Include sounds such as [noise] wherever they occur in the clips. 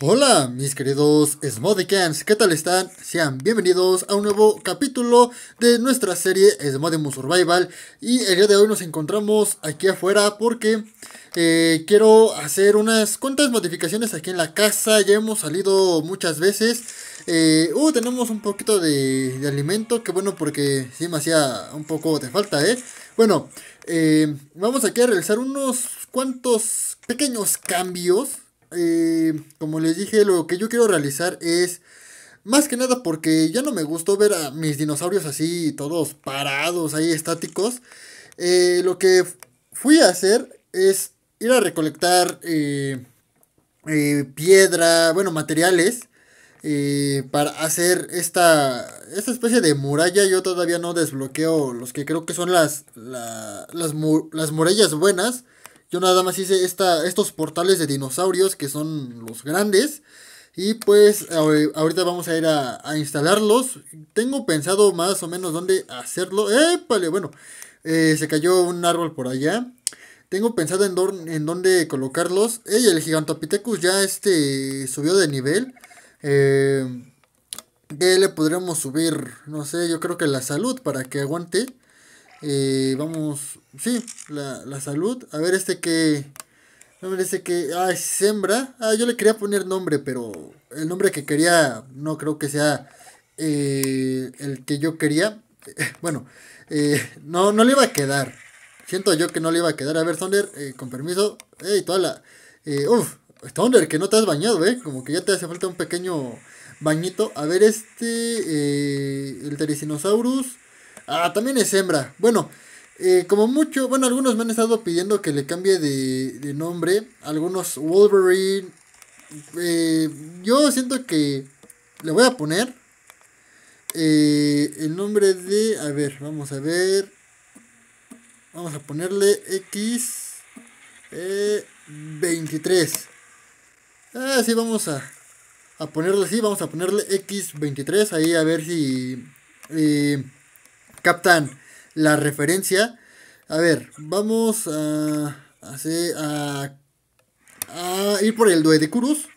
Hola mis queridos Smodicans, ¿qué tal están? Sean bienvenidos a un nuevo capítulo de nuestra serie Smodimus Survival Y el día de hoy nos encontramos aquí afuera porque eh, quiero hacer unas cuantas modificaciones aquí en la casa Ya hemos salido muchas veces eh, uh, tenemos un poquito de, alimento, que bueno porque si me hacía un poco de falta, ¿eh? Bueno, eh, vamos aquí a realizar unos cuantos pequeños cambios eh, como les dije, lo que yo quiero realizar es... Más que nada porque ya no me gustó ver a mis dinosaurios así, todos parados, ahí estáticos. Eh, lo que fui a hacer es ir a recolectar eh, piedra, bueno, materiales para hacer esta, esta especie de muralla. Yo todavía no desbloqueo los que creo que son las, las murallas buenas. Yo nada más hice estos portales de dinosaurios que son los grandes. Y pues ahorita vamos a ir a, instalarlos. Tengo pensado más o menos dónde hacerlo. ¡Épale! Bueno, eh, se cayó un árbol por allá. Tengo pensado en, en dónde colocarlos. Eh, el Gigantopithecus ya este subió de nivel. Eh, ¿Qué le podremos subir? No sé, yo creo que la salud para que aguante. Eh, vamos, sí, la, salud. A ver este que... Me este parece que... Ah, es Sembra. Ah, yo le quería poner nombre, pero el nombre que quería no creo que sea eh, el que yo quería. [laughs] bueno, eh, no, no le iba a quedar. Siento yo que no le iba a quedar. A ver, Thunder, con permiso. Ey, toda la... uf, Thunder, que no te has bañado, ¿eh? Como que ya te hace falta un pequeño bañito. A ver este, el Tericinosaurus. Ah, también es hembra. Bueno, eh, como mucho, bueno, algunos me han estado pidiendo que le cambie de, nombre. Algunos Wolverine. Eh, yo siento que le voy a poner eh, el nombre de... A ver, vamos a ver. Vamos a ponerle X. 23. E, así ah, vamos a, a ponerle así. Vamos a ponerle X23. Ahí a ver si... Eh, captan la referencia. A ver, vamos a, a, a ir por el Duedecurus.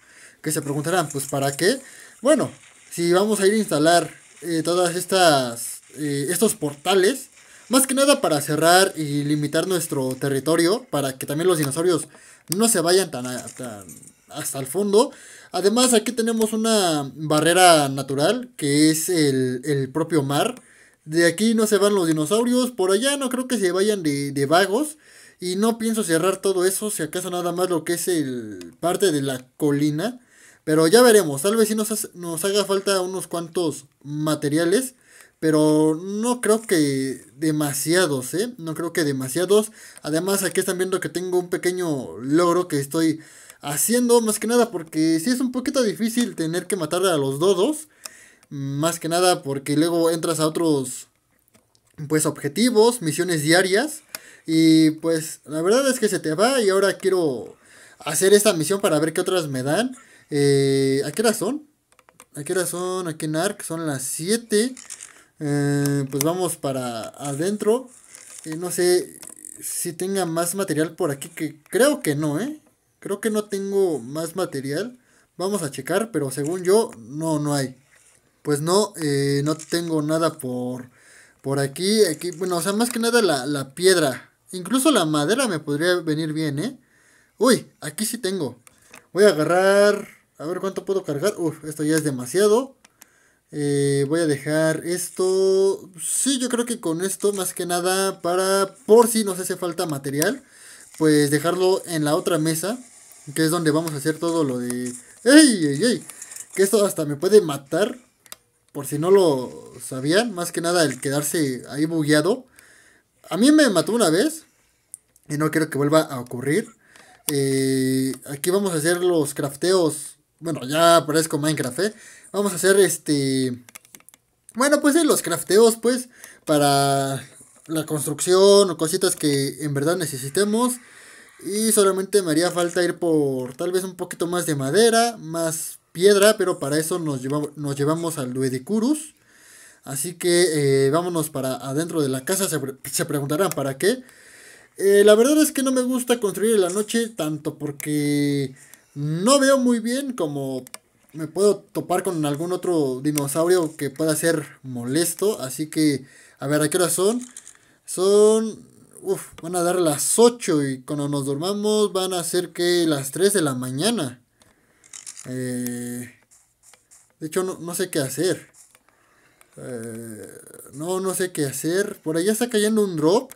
Que se preguntarán, pues ¿para qué? Bueno, si vamos a ir a instalar eh, todas estas eh, estos portales, más que nada para cerrar y limitar nuestro territorio, para que también los dinosaurios no se vayan tan, tan hasta el fondo. Además, aquí tenemos una barrera natural que es el, el propio mar. De aquí no se van los dinosaurios, por allá no creo que se vayan de, vagos. Y no pienso cerrar todo eso, si acaso nada más lo que es el parte de la colina. Pero ya veremos, tal vez sí nos, nos haga falta unos cuantos materiales. Pero no creo que demasiados, ¿eh? No creo que demasiados. Además aquí están viendo que tengo un pequeño logro que estoy haciendo. Más que nada porque sí es un poquito difícil tener que matar a los dodos. Más que nada porque luego entras a otros pues objetivos, misiones diarias y pues la verdad es que se te va y ahora quiero hacer esta misión para ver qué otras me dan. Eh, ¿A qué hora son? ¿A qué hora son? Aquí en ARC son las 7. Eh, pues vamos para adentro. Eh, no sé si tenga más material por aquí, que creo que no, ¿eh? Creo que no tengo más material. Vamos a checar, pero según yo, no, no hay pues no, eh, no tengo nada por, por aquí, aquí, bueno, o sea, más que nada la, piedra, incluso la madera me podría venir bien, ¿eh? Uy, aquí sí tengo, voy a agarrar, a ver cuánto puedo cargar, Uf, esto ya es demasiado, eh, voy a dejar esto. Sí, yo creo que con esto, más que nada, para por si nos hace falta material, pues dejarlo en la otra mesa, que es donde vamos a hacer todo lo de. ¡Ey, ey, ey! Que esto hasta me puede matar por si no lo sabían, más que nada el quedarse ahí bugueado. A mí me mató una vez y no quiero que vuelva a ocurrir. Eh, aquí vamos a hacer los crafteos. Bueno, ya parezco Minecraft, ¿eh? Vamos a hacer este... Bueno, pues los crafteos, pues, para la construcción o cositas que en verdad necesitemos. Y solamente me haría falta ir por tal vez un poquito más de madera, más piedra, pero para eso nos, llevamos, nos llevamos al Duedicurus. Así que eh, vámonos para adentro de la casa, se, se preguntarán para qué. Eh, la verdad es que no me gusta construir en la noche, tanto porque no veo muy bien como me puedo topar con algún otro dinosaurio que pueda ser molesto. Así que, a ver, ¿a qué hora son? Son... van a dar las 8 y cuando nos dormamos van a ser que las 3 de la mañana. Eh, de hecho, no, sé qué hacer. Eh, no, no sé qué hacer. Por allá está cayendo un drop.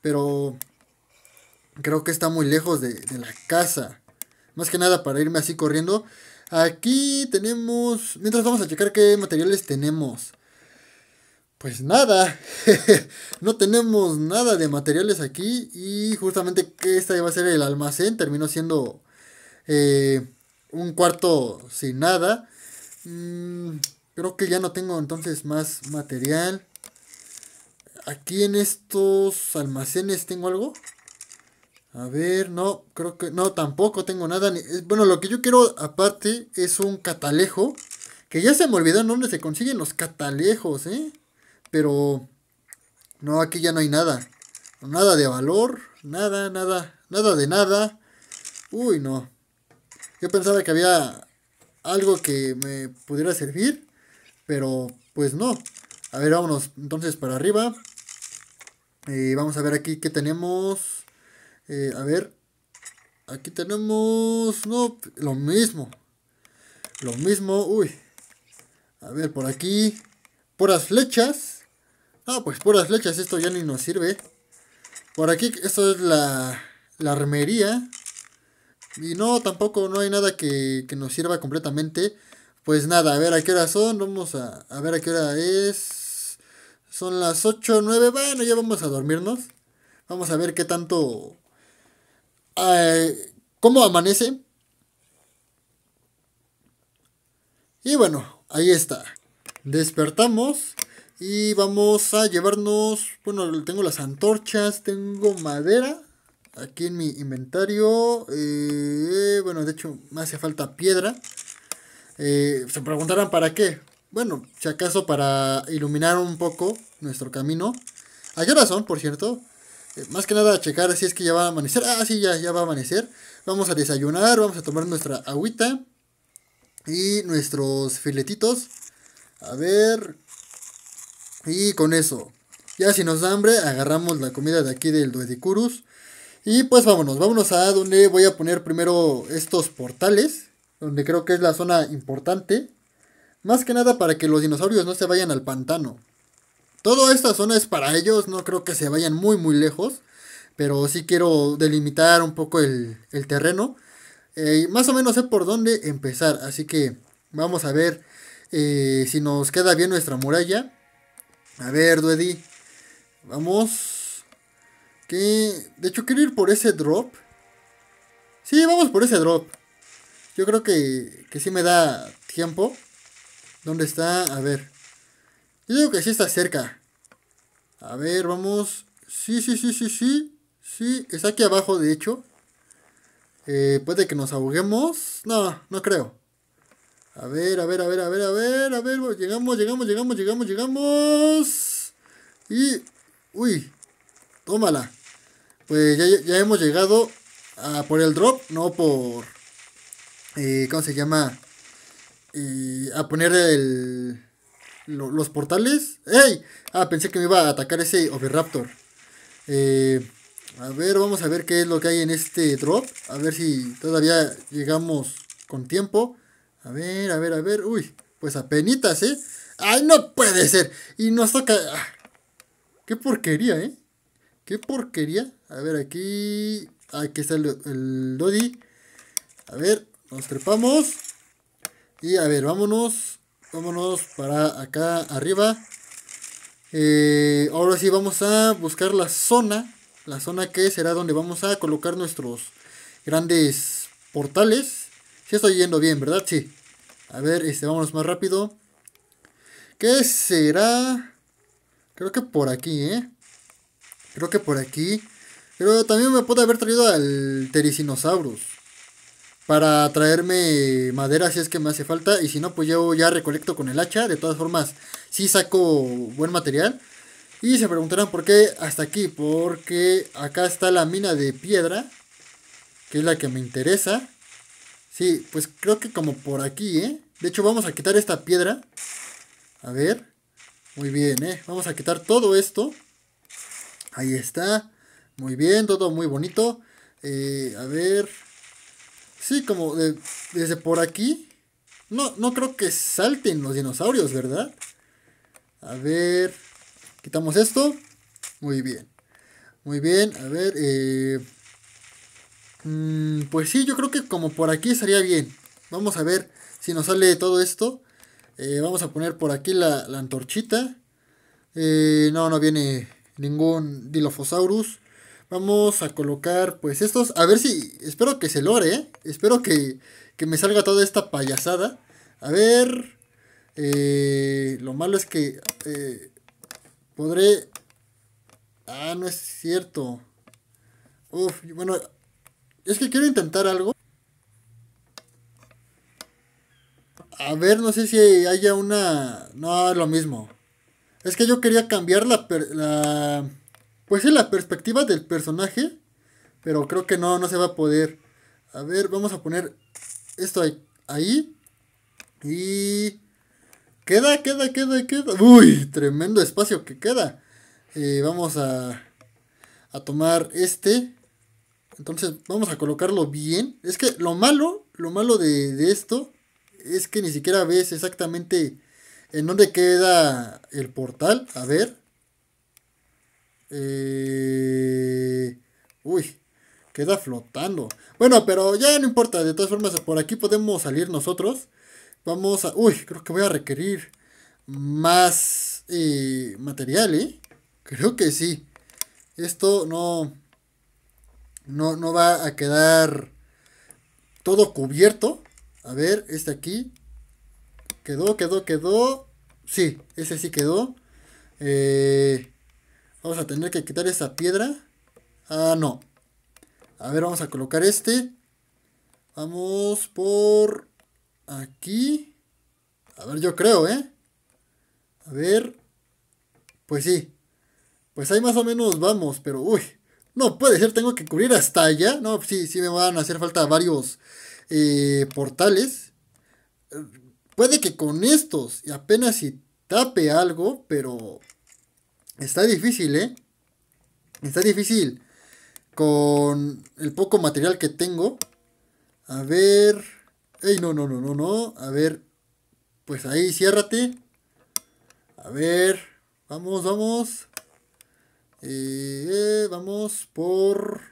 Pero creo que está muy lejos de, la casa. Más que nada para irme así corriendo. Aquí tenemos... Mientras vamos a checar qué materiales tenemos. Pues nada, [laughs] no tenemos nada de materiales aquí y justamente que este va a ser el almacén, terminó siendo eh, un cuarto sin nada. Mm, creo que ya no tengo entonces más material. Aquí en estos almacenes tengo algo. A ver, no, creo que no, tampoco tengo nada. Eh, bueno, lo que yo quiero aparte es un catalejo. Que ya se me olvidó donde se consiguen los catalejos, ¿eh? Pero... No, aquí ya no hay nada. Nada de valor. Nada, nada. Nada de nada. Uy, no. Yo pensaba que había algo que me pudiera servir, pero pues no. A ver, vámonos entonces para arriba. Y eh, vamos a ver aquí qué tenemos. Eh, a ver, aquí tenemos... No, lo mismo. Lo mismo, uy. A ver, por aquí. las flechas. Ah, pues puras flechas, esto ya ni nos sirve. Por aquí, esto es la, la armería. Y no, tampoco no hay nada que, nos sirva completamente. Pues nada, a ver a qué hora son, vamos a, ver a qué hora es. Son las 8, 9, bueno, ya vamos a dormirnos. Vamos a ver qué tanto... Eh, ¿Cómo amanece? Y bueno, ahí está. Despertamos y vamos a llevarnos... Bueno, tengo las antorchas, tengo madera. Aquí en mi inventario, eh, bueno, de hecho me hace falta piedra. Eh, se preguntarán para qué. Bueno, si acaso para iluminar un poco nuestro camino. Hay razón, por cierto? Eh, más que nada a checar si es que ya va a amanecer. Ah, sí, ya, ya va a amanecer. Vamos a desayunar, vamos a tomar nuestra agüita. Y nuestros filetitos. A ver. Y con eso. Ya si nos da hambre, agarramos la comida de aquí del Duedicurus. Y pues vámonos, vámonos a donde voy a poner primero estos portales, donde creo que es la zona importante. Más que nada para que los dinosaurios no se vayan al pantano. Toda esta zona es para ellos, no creo que se vayan muy muy lejos. Pero sí quiero delimitar un poco el, terreno. Eh, y más o menos sé por dónde empezar, así que vamos a ver eh, si nos queda bien nuestra muralla. A ver, Duedi. Vamos. Que, de hecho, quiero ir por ese drop. Sí, vamos por ese drop. Yo creo que, que sí me da tiempo. ¿Dónde está? A ver. Yo digo que sí está cerca. A ver, vamos. Sí, sí, sí, sí, sí. Sí, está aquí abajo, de hecho. Eh, puede que nos ahoguemos. No, no creo. A ver, a ver, a ver, a ver, a ver, a ver. Llegamos, llegamos, llegamos, llegamos, llegamos. Y... Uy tómala. Pues ya, hemos llegado a por el drop, no por. Eh, ¿Cómo se llama? Eh, a poner el, los portales. ¡Ey! Ah, pensé que me iba a atacar ese Overraptor. Eh, a ver, vamos a ver qué es lo que hay en este drop. A ver si todavía llegamos con tiempo. A ver, a ver, a ver. Uy, pues apenas, ¿eh? ¡Ay, no puede ser! Y nos toca... Ah, ¡Qué porquería, eh! Qué porquería. A ver, aquí. Aquí está el, el Dodi. A ver, nos trepamos. Y a ver, vámonos. Vámonos para acá arriba. Eh, ahora sí vamos a buscar la zona. La zona que será donde vamos a colocar nuestros grandes portales. Si sí estoy yendo bien, ¿verdad? Sí. A ver, este, vámonos más rápido. ¿Qué será? Creo que por aquí, ¿eh? Creo que por aquí. Pero también me puede haber traído al Tericinosaurus. Para traerme madera si es que me hace falta. Y si no, pues yo ya recolecto con el hacha. De todas formas, si saco buen material. Y se preguntarán por qué hasta aquí. Porque acá está la mina de piedra. Que es la que me interesa. Sí, pues creo que como por aquí, ¿eh? De hecho, vamos a quitar esta piedra. A ver. Muy bien, ¿eh? Vamos a quitar todo esto. Ahí está. Muy bien, todo muy bonito. Eh, a ver. Sí, como desde por aquí. No, no creo que salten los dinosaurios, ¿verdad? A ver. Quitamos esto. Muy bien. Muy bien, a ver. Eh, mm, pues sí, yo creo que como por aquí estaría bien. Vamos a ver si nos sale todo esto. Eh, vamos a poner por aquí la, antorchita. no, no viene ningún Dilophosaurus. Vamos a colocar pues estos. A ver si. Espero que se lore ¿eh? Espero que, que, me salga toda esta payasada. A ver. Eh, lo malo es que. Eh, podré. Ah, no es cierto. Uf, bueno. Es que quiero intentar algo. A ver, no sé si haya una. No, lo mismo. Es que yo quería cambiar la, Pues sí, la perspectiva del personaje. Pero creo que no, no se va a poder. A ver, vamos a poner esto ahí. ahí y... Queda, queda, queda, queda. Uy, tremendo espacio que queda. Eh, vamos a, a tomar este. Entonces vamos a colocarlo bien. Es que lo malo, lo malo de, de esto es que ni siquiera ves exactamente ¿En dónde queda el portal? A ver. Eh, uy, queda flotando. Bueno, pero ya no importa. De todas formas, por aquí podemos salir nosotros. Vamos a... Uy, creo que voy a requerir más eh, material, ¿eh? Creo que sí. Esto no... No, no va a quedar todo cubierto. A ver, este aquí. Quedó, quedó, quedó. Sí, ese sí quedó. Eh, vamos a tener que quitar esa piedra. Ah, no. A ver, vamos a colocar este. Vamos por aquí. A ver, yo creo, ¿eh? A ver. Pues sí. Pues ahí más o menos vamos, pero uy. No puede ser, tengo que cubrir hasta allá. No, sí, sí me van a hacer falta varios eh, portales Puede que con estos y apenas si tape algo, pero está difícil, ¿eh? Está difícil con el poco material que tengo. A ver. Ey, no, no, no, no, no. A ver. Pues ahí, ciérrate. A ver. Vamos, vamos. Eh, vamos por...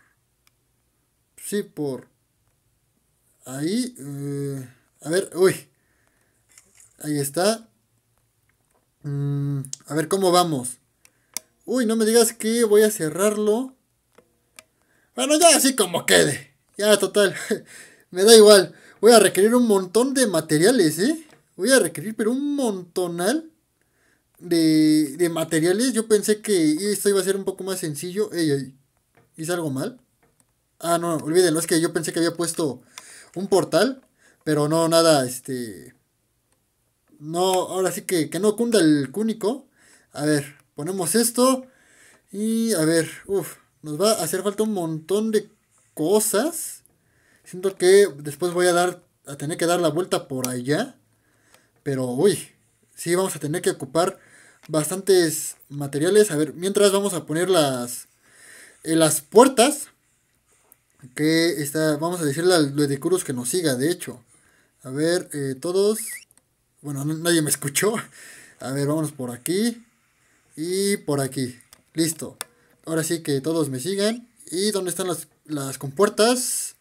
Sí, por... Ahí. Eh, a ver, uy. Ahí está. Mm, a ver cómo vamos. Uy, no me digas que voy a cerrarlo. Bueno, ya así como quede. Ya, total. [laughs] me da igual. Voy a requerir un montón de materiales, ¿eh? Voy a requerir, pero un montonal de, de materiales. Yo pensé que esto iba a ser un poco más sencillo. Ey, ey. ¿Hice algo mal? Ah, no, olvídenlo. Es que yo pensé que había puesto un portal. Pero no, nada, este no, ahora sí que, que no cunda el cúnico. A ver, ponemos esto. Y a ver, uff, nos va a hacer falta un montón de cosas. Siento que después voy a dar, a tener que dar la vuelta por allá. Pero, uy, sí vamos a tener que ocupar bastantes materiales. A ver, mientras vamos a poner las, eh, las puertas. Que está, vamos a decirle al Cruz que nos siga, de hecho. A ver, eh, todos, bueno, nadie me escuchó. A ver, vámonos por aquí. Y por aquí. Listo. Ahora sí que todos me sigan ¿Y dónde están las, compuertas?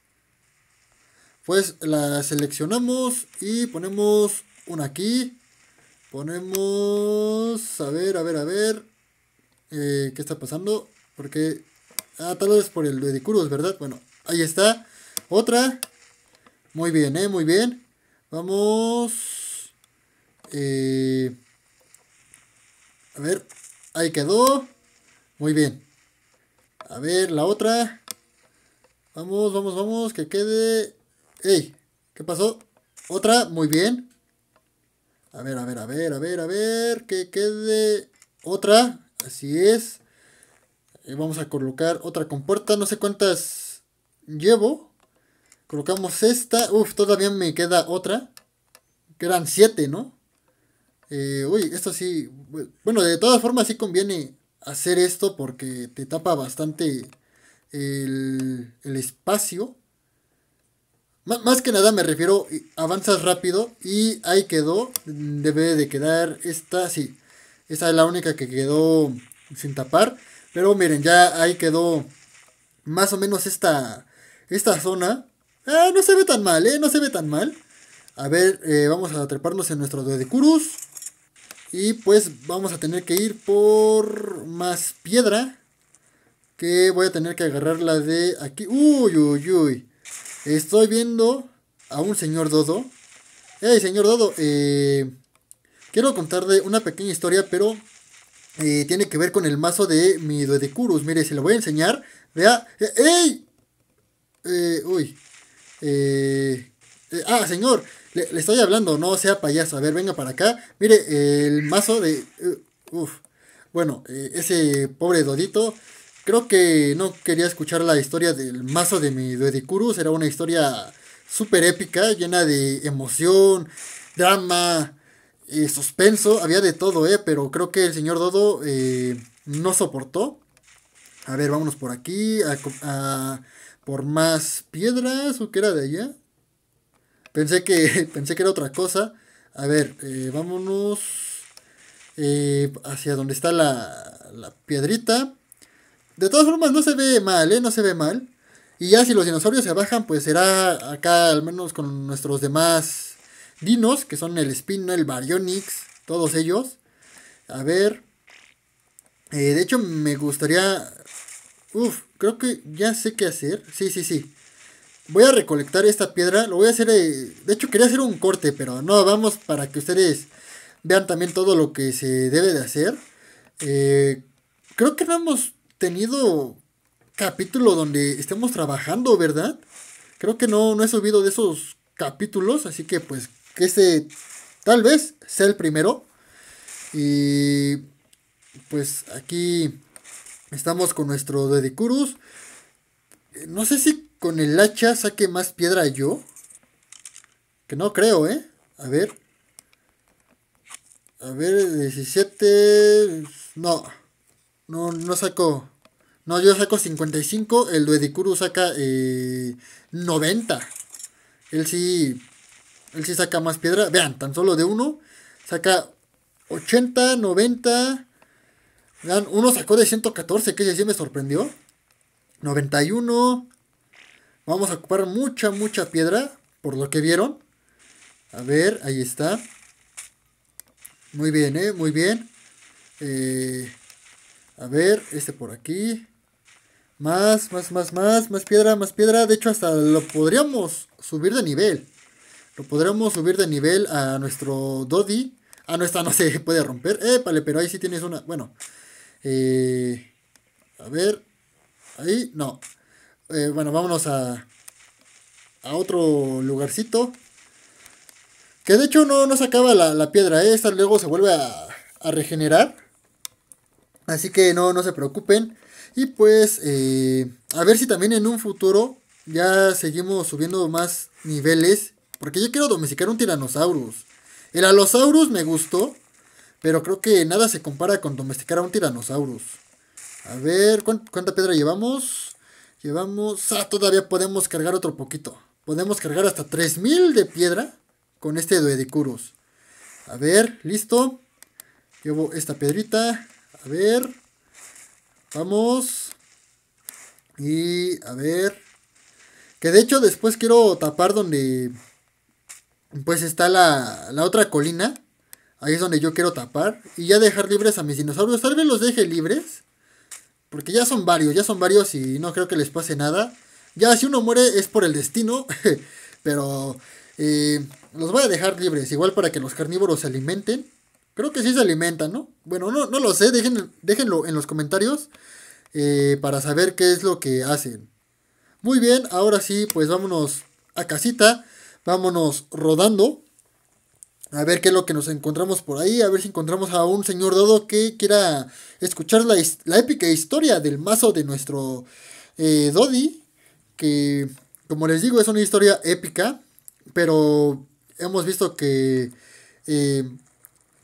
Pues las seleccionamos y ponemos una aquí. Ponemos... A ver, a ver, a ver. Eh, ¿Qué está pasando? Porque... Ah, tal vez por el de Es ¿verdad? Bueno, ahí está. Otra. Muy bien, ¿eh? Muy bien. Vamos... Eh, a ver, ahí quedó. Muy bien. A ver, la otra. Vamos, vamos, vamos, que quede... ¡Ey! ¿Qué pasó? Otra, muy bien. A ver, a ver, a ver, a ver, a ver, que quede otra. Así es. Eh, vamos a colocar otra compuerta, no sé cuántas llevo. Colocamos esta. Uf, todavía me queda otra. Que eran siete, ¿no? Eh, uy, esto sí. Bueno, de todas formas sí conviene hacer esto porque te tapa bastante el, espacio. más que nada me refiero, avanzas rápido y ahí quedó. Mm, debe de quedar esta, sí. Esta es la única que quedó sin tapar. Pero miren, ya ahí quedó más o menos esta, esta zona. Ah, no se ve tan mal, eh, no se ve tan mal. A ver, eh, vamos a treparnos en nuestro Dedicurus. Y pues vamos a tener que ir por más piedra. Que voy a tener que agarrar la de aquí. Uy, uy, uy. Estoy viendo a un señor Dodo. ¡Ey, señor Dodo. Eh, quiero contarle una pequeña historia, pero eh, tiene que ver con el mazo de mi Duedicurus. Mire, se lo voy a enseñar. Vea. Eh, ¡Ey! Eh, uy. Eh, ah, señor. Le, le, estoy hablando, no sea payaso. A ver, venga para acá. Mire, el mazo de. Eh, uf. Bueno, eh, ese pobre Dodito. Creo que no quería escuchar la historia del mazo de mi Duedicurus Era una historia súper épica, llena de emoción, drama, y eh, suspenso. Había de todo, ¿eh? Pero creo que el señor Dodo no soportó. A ver, vámonos por aquí. a, por más piedras. ¿O qué era de allá? Pensé que, [laughs] pensé que era otra cosa. A ver, eh, vámonos eh, hacia donde está la, la, piedrita. De todas formas, no se ve mal, ¿eh? No se ve mal. Y ya si los dinosaurios se bajan, pues será acá al menos con nuestros demás dinos, que son el Spino, el Baryonyx, todos ellos. A ver. Eh, de hecho, me gustaría... Uf, creo que ya sé qué hacer. Sí, sí, sí. Voy a recolectar esta piedra. Lo voy a hacer. Eh, de hecho, quería hacer un corte, pero no, vamos para que ustedes vean también todo lo que se debe de hacer. Eh, creo que no hemos tenido capítulo donde estemos trabajando, ¿verdad? Creo que no, no he subido de esos capítulos, así que pues que este tal vez sea el primero. Y pues aquí estamos con nuestro Dedicurus. No sé si con el hacha saque más piedra yo. Que no creo, ¿eh? A ver. A ver, 17... No. No, no saco... No, yo saco 55. El Duedicuru saca 90. Eh, él sí... Él sí saca más piedra. Vean, tan solo de uno. Saca 80, 90. Vean, uno sacó de 114, que ese sí me sorprendió. 91. Vamos a ocupar mucha, mucha piedra, por lo que vieron. A ver, ahí está. Muy bien, ¿eh? Muy bien. Eh, a ver, este por aquí. Más, más, más, más, más piedra, más piedra. De hecho, hasta lo podríamos subir de nivel. Lo podríamos subir de nivel a nuestro Dodi. Ah, no, está, no se [laughs] puede romper. vale, pero ahí sí tienes una. Bueno. Eh, a ver. Ahí, no. Eh, bueno, vámonos a, a otro lugarcito. Que de hecho no, se acaba la, piedra esta, luego se vuelve a, a, regenerar. Así que no, no se preocupen. Y pues eh, a ver si también en un futuro ya seguimos subiendo más niveles. Porque yo quiero domesticar un tiranosaurus. El alosaurus me gustó. Pero creo que nada se compara con domesticar a un tiranosaurus. A ver, ¿cuánta piedra llevamos? Llevamos... Ah, todavía podemos cargar otro poquito. Podemos cargar hasta 3000 de piedra con este duedicurus A ver, listo. Llevo esta piedrita. A ver. Vamos. Y a ver. Que de hecho después quiero tapar donde... Pues está la, la otra colina. Ahí es donde yo quiero tapar. Y ya dejar libres a mis dinosaurios. Tal vez los deje libres. Porque ya son varios, ya son varios y no creo que les pase nada. Ya si uno muere es por el destino, [laughs] pero eh, los voy a dejar libres, igual para que los carnívoros se alimenten. Creo que sí se alimentan, ¿no? Bueno, no, lo sé, déjenlo en los comentarios eh, para saber qué es lo que hacen. Muy bien, ahora sí, pues vámonos a casita, vámonos rodando a ver qué es lo que nos encontramos por ahí, a ver si encontramos a un señor Dodo que quiera escuchar la, épica historia del mazo de nuestro eh, Dodi, que como les digo es una historia épica, pero hemos visto que eh,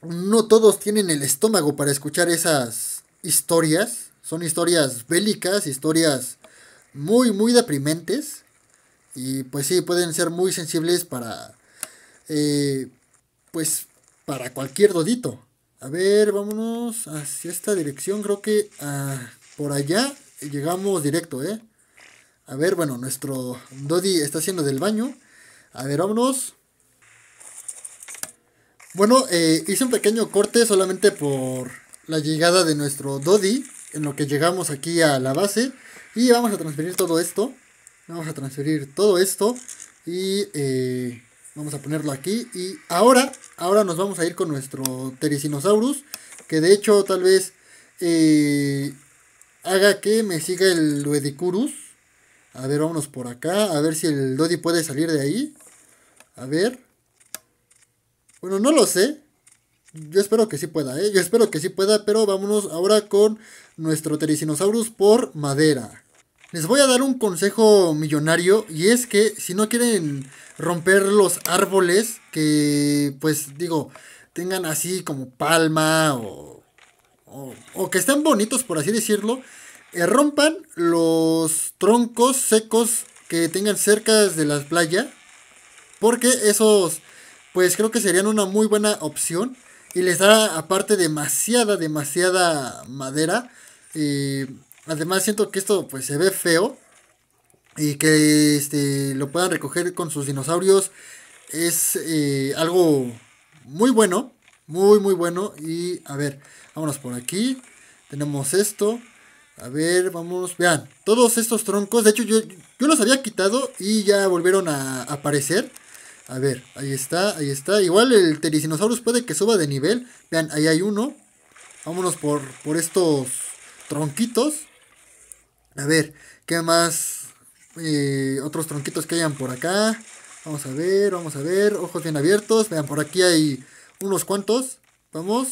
no todos tienen el estómago para escuchar esas historias, son historias bélicas, historias muy, muy deprimentes, y pues sí, pueden ser muy sensibles para... Eh, pues para cualquier dodito. A ver, vámonos hacia esta dirección. Creo que ah, por allá llegamos directo, ¿eh? A ver, bueno, nuestro Dodi está haciendo del baño. A ver, vámonos. Bueno, eh, hice un pequeño corte solamente por la llegada de nuestro Dodi. En lo que llegamos aquí a la base. Y vamos a transferir todo esto. Vamos a transferir todo esto. Y... Eh, Vamos a ponerlo aquí. Y ahora, ahora nos vamos a ir con nuestro Tericinosaurus. Que de hecho tal vez eh, haga que me siga el Duedicurus. A ver, vámonos por acá. A ver si el Dodi puede salir de ahí. A ver. Bueno, no lo sé. Yo espero que sí pueda, ¿eh? Yo espero que sí pueda, pero vámonos ahora con nuestro Tericinosaurus por madera. Les voy a dar un consejo millonario y es que si no quieren romper los árboles que pues digo tengan así como palma o, o, que están bonitos por así decirlo, eh, rompan los troncos secos que tengan cerca de la playa porque esos pues creo que serían una muy buena opción y les da aparte demasiada, demasiada madera. y... Eh, Además siento que esto pues se ve feo y que este, lo puedan recoger con sus dinosaurios es eh, algo muy bueno, muy muy bueno y a ver, vámonos por aquí, tenemos esto, a ver, vamos, vean, todos estos troncos, de hecho yo, los había quitado y ya volvieron a aparecer, a ver, ahí está, ahí está, igual el Tericinosaurus puede que suba de nivel, vean, ahí hay uno, vámonos por, por estos tronquitos, a ver, ¿qué más? Eh, otros tronquitos que hayan por acá. Vamos a ver, vamos a ver. Ojos bien abiertos. Vean, por aquí hay unos cuantos. Vamos.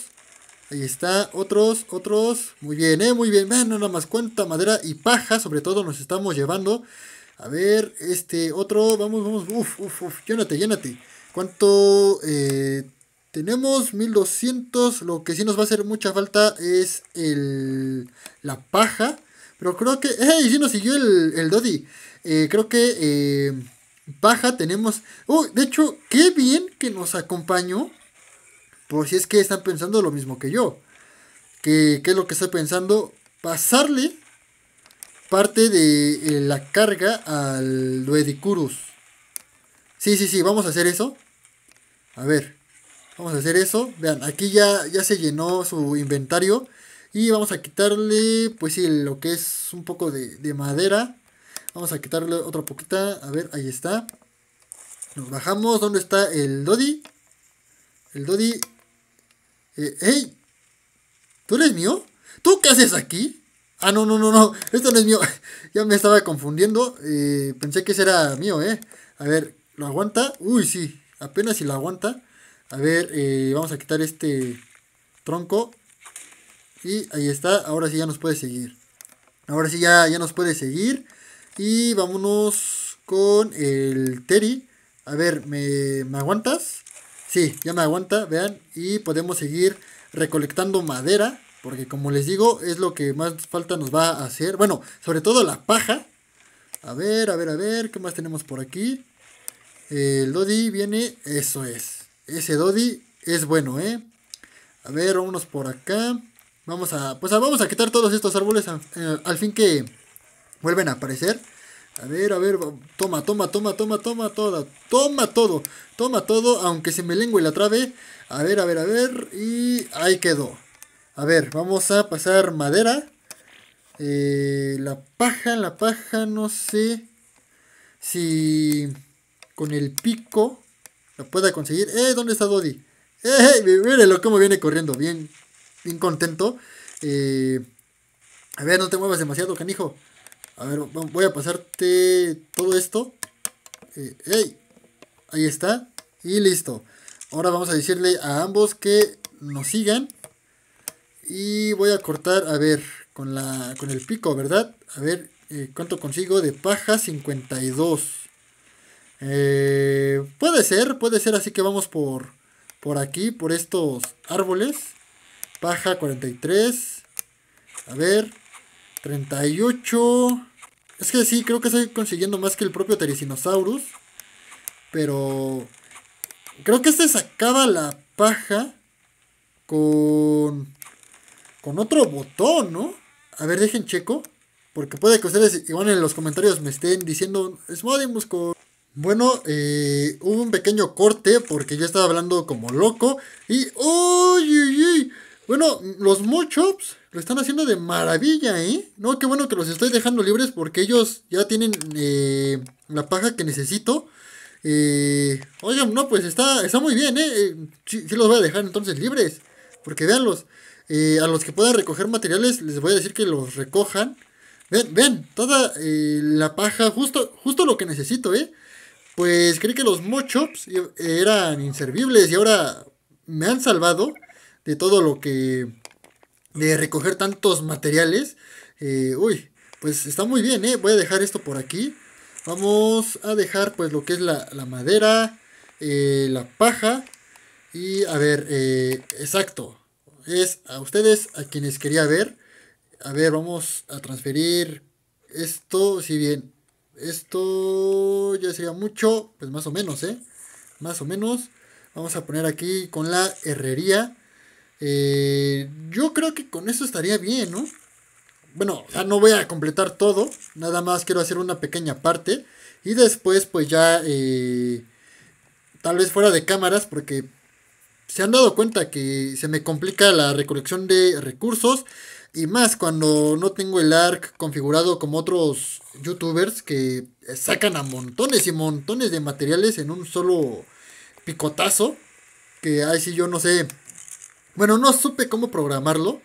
Ahí está, otros, otros. Muy bien, eh, muy bien. Vean, nada más cuánta madera y paja, sobre todo, nos estamos llevando. A ver, este, otro. Vamos, vamos. Uf, uf, uf. Llénate, llénate. ¿Cuánto eh, tenemos? 1200. Lo que sí nos va a hacer mucha falta es el, la paja. Pero creo que. ¡Hey! Eh, sí nos siguió el, el Dodi. Eh, creo que. Eh, Paja tenemos. uy De hecho, qué bien que nos acompañó. Por si es que están pensando lo mismo que yo. Que, ¿Qué es lo que está pensando? Pasarle parte de eh, la carga al Duedicurus. Sí, sí, sí, vamos a hacer eso. A ver, vamos a hacer eso. Vean, aquí ya, ya se llenó su inventario. Y vamos a quitarle, pues sí, lo que es un poco de, madera. Vamos a quitarle otra poquita. A ver, ahí está. Nos bajamos. ¿Dónde está el Dodi? El Dodi. Eh, ¡Ey! ¿Tú eres mío? ¿Tú qué haces aquí? Ah, no, no, no, no. Esto no es mío. [laughs] ya me estaba confundiendo. Eh, pensé que ese era mío, ¿eh? A ver, ¿lo aguanta? Uy, sí. Apenas si lo aguanta. A ver, eh, vamos a quitar este tronco. Y ahí está, ahora sí ya nos puede seguir. Ahora sí ya, ya nos puede seguir. Y vámonos con el Terry. A ver, ¿me, ¿me aguantas? Sí, ya me aguanta, vean. Y podemos seguir recolectando madera. Porque como les digo, es lo que más falta nos va a hacer. Bueno, sobre todo la paja. A ver, a ver, a ver, ¿qué más tenemos por aquí? El Dodi viene, eso es. Ese Dodi es bueno, ¿eh? A ver, vámonos por acá. Vamos a, pues vamos a quitar todos estos árboles eh, al fin que vuelven a aparecer. A ver, a ver, toma, toma, toma, toma, toma, toda, toma todo, toma todo, aunque se me lengua y la trabe. A ver, a ver, a ver, y ahí quedó. A ver, vamos a pasar madera. Eh, la paja, la paja, no sé si con el pico la pueda conseguir. ¡Eh! ¿Dónde está Dodi? ¡Eh! [laughs] Mírenlo cómo viene corriendo, bien bien contento. Eh, a ver, no te muevas demasiado, canijo. A ver, voy a pasarte todo esto. Eh, ahí está. Y listo. Ahora vamos a decirle a ambos que nos sigan. Y voy a cortar, a ver, con, la, con el pico, ¿verdad? A ver, eh, ¿cuánto consigo? De paja 52. Eh, puede ser, puede ser. Así que vamos por, por aquí, por estos árboles paja 43. A ver. 38. Es que sí, creo que estoy consiguiendo más que el propio Teresinosaurus. Pero... Creo que este sacaba la paja con... Con otro botón, ¿no? A ver, dejen checo. Porque puede que ustedes igual en los comentarios me estén diciendo... Smodimus con... Bueno, eh, hubo un pequeño corte porque yo estaba hablando como loco. Y... ¡Uy, uy, uy! Bueno, los Mochops lo están haciendo de maravilla, ¿eh? No, qué bueno que los estoy dejando libres porque ellos ya tienen eh, la paja que necesito. Eh, oigan, no, pues está, está muy bien, ¿eh? eh sí, los voy a dejar entonces libres. Porque veanlos. Eh, a los que puedan recoger materiales, les voy a decir que los recojan. Ven, ven, toda la paja, justo, justo lo que necesito, ¿eh? Pues creí que los mochops eran inservibles y ahora me han salvado de todo lo que, de recoger tantos materiales. Eh, uy, pues está muy bien, ¿eh? Voy a dejar esto por aquí. Vamos a dejar pues lo que es la, madera, eh, la paja y a ver, eh, exacto. Es a ustedes a quienes quería ver. A ver, vamos a transferir esto, si bien esto ya sería mucho, pues más o menos, ¿eh? Más o menos. Vamos a poner aquí con la herrería. Eh, yo creo que con eso estaría bien, ¿no? Bueno, ya no voy a completar todo, nada más quiero hacer una pequeña parte y después pues ya eh, tal vez fuera de cámaras porque se han dado cuenta que se me complica la recolección de recursos y más cuando no tengo el ARC configurado como otros youtubers que sacan a montones y montones de materiales en un solo picotazo. Que ahí sí yo no sé bueno, no supe cómo programarlo,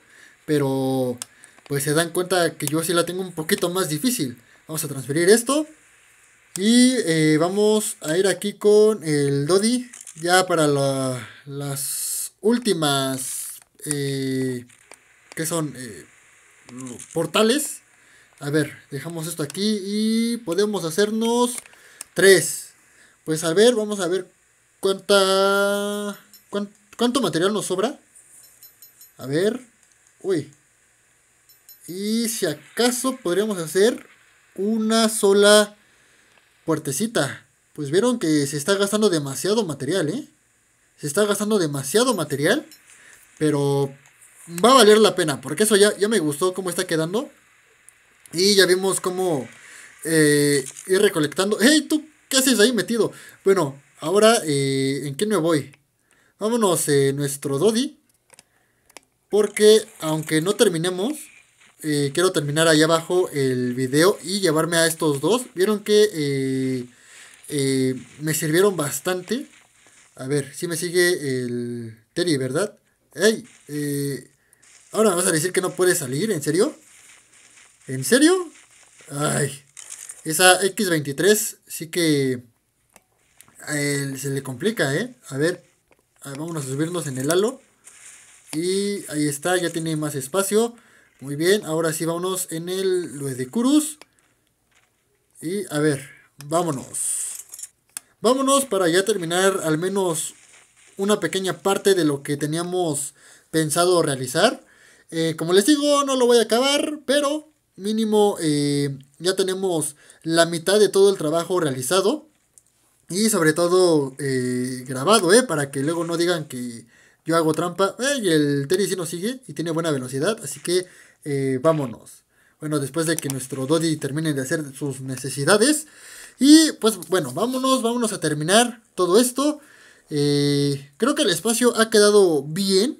pero pues se dan cuenta que yo sí la tengo un poquito más difícil. Vamos a transferir esto. Y eh, vamos a ir aquí con el Dodi. Ya para las últimas... Eh, que son? Eh, portales. A ver, dejamos esto aquí y podemos hacernos tres. Pues a ver, vamos a ver cuánta... cuánto material nos sobra. A ver. Uy. Y si acaso podríamos hacer una sola puertecita. Pues vieron que se está gastando demasiado material, ¿eh? Se está gastando demasiado material. Pero va a valer la pena. Porque eso ya, ya me gustó cómo está quedando. Y ya vimos cómo eh, ir recolectando. ¡Hey, tú! ¿Qué haces ahí metido? Bueno, ahora, eh, ¿en qué me voy? Vámonos, eh, nuestro Dodi. Porque aunque no terminemos, eh, quiero terminar ahí abajo el video y llevarme a estos dos. Vieron que eh, eh, me sirvieron bastante. A ver, si me sigue el Terry, ¿verdad? ¡Ey! ¿Ahora me vas a decir que no puede salir? ¿En serio? ¿En serio? Ay, esa X23 sí que se le complica, ¿eh? A ver, ah, vámonos a subirnos en el halo. Y ahí está, ya tiene más espacio. Muy bien, ahora sí vámonos en el Luis de Y a ver, vámonos. Vámonos para ya terminar al menos una pequeña parte de lo que teníamos pensado realizar. Eh, como les digo, no lo voy a acabar, pero mínimo eh, ya tenemos la mitad de todo el trabajo realizado. Y sobre todo eh, grabado, Para que luego no digan que yo hago trampa, y el Terry sí nos sigue y tiene buena velocidad, así que eh, vámonos. Bueno, después de que nuestro Dodi termine de hacer sus necesidades. Y pues bueno, vámonos, vámonos a terminar todo esto. Eh, creo que el espacio ha quedado bien.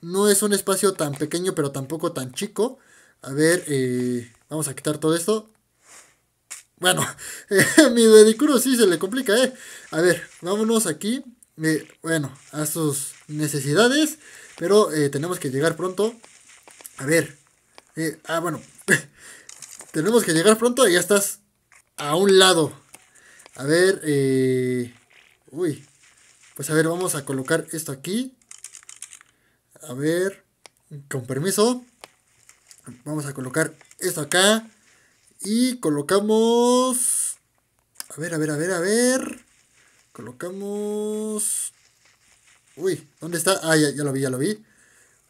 No es un espacio tan pequeño, pero tampoco tan chico. A ver, eh, vamos a quitar todo esto. Bueno, [laughs] mi dedicuro sí se le complica, A ver, vámonos aquí bueno, a sus necesidades, pero eh, tenemos que llegar pronto. A ver, eh, ah, bueno, [laughs] tenemos que llegar pronto y ya estás a un lado. A ver, eh, uy, pues a ver, vamos a colocar esto aquí. A ver, con permiso, vamos a colocar esto acá y colocamos, a ver, a ver, a ver, a ver Colocamos... Uy, ¿dónde está? Ah, ya, lo vi, ya lo vi.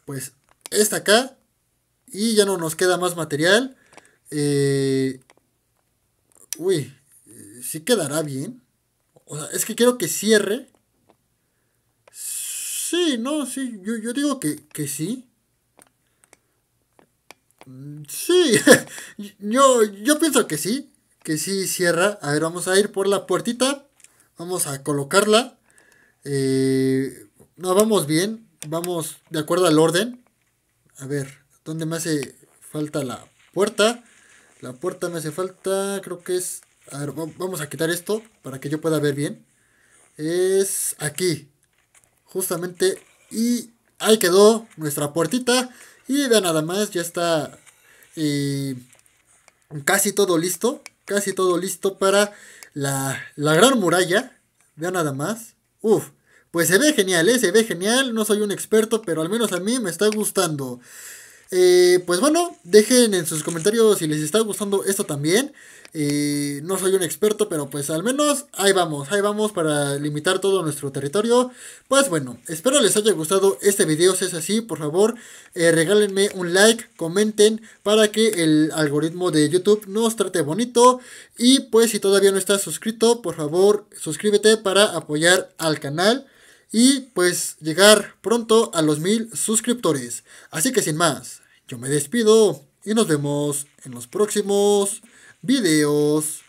Pues esta acá. Y ya no nos queda más material. Eh, uy, eh, sí quedará bien. O sea, es que quiero que cierre. Sí, no, sí, yo, yo digo que, que sí. Mm, sí, [laughs] yo, yo pienso que sí, que sí cierra. A ver, vamos a ir por la puertita Vamos a colocarla. Eh, no, vamos bien. Vamos de acuerdo al orden. A ver, ¿dónde me hace falta la puerta? La puerta me hace falta, creo que es... A ver, vamos a quitar esto para que yo pueda ver bien. Es aquí. Justamente. Y ahí quedó nuestra puertita. Y vean nada más, ya está eh, casi todo listo. Casi todo listo para la, la gran muralla, vean nada más, Uf. pues se ve genial, ¿eh? se ve genial, no soy un experto, pero al menos a mí me está gustando. Eh, pues bueno, dejen en sus comentarios si les está gustando esto también. Eh, no soy un experto, pero pues al menos ahí vamos, ahí vamos para limitar todo nuestro territorio. Pues bueno, espero les haya gustado este video. Si es así, por favor, eh, regálenme un like, comenten para que el algoritmo de YouTube nos trate bonito. Y pues si todavía no estás suscrito, por favor, suscríbete para apoyar al canal y pues llegar pronto a los mil suscriptores. Así que sin más, yo me despido y nos vemos en los próximos videos.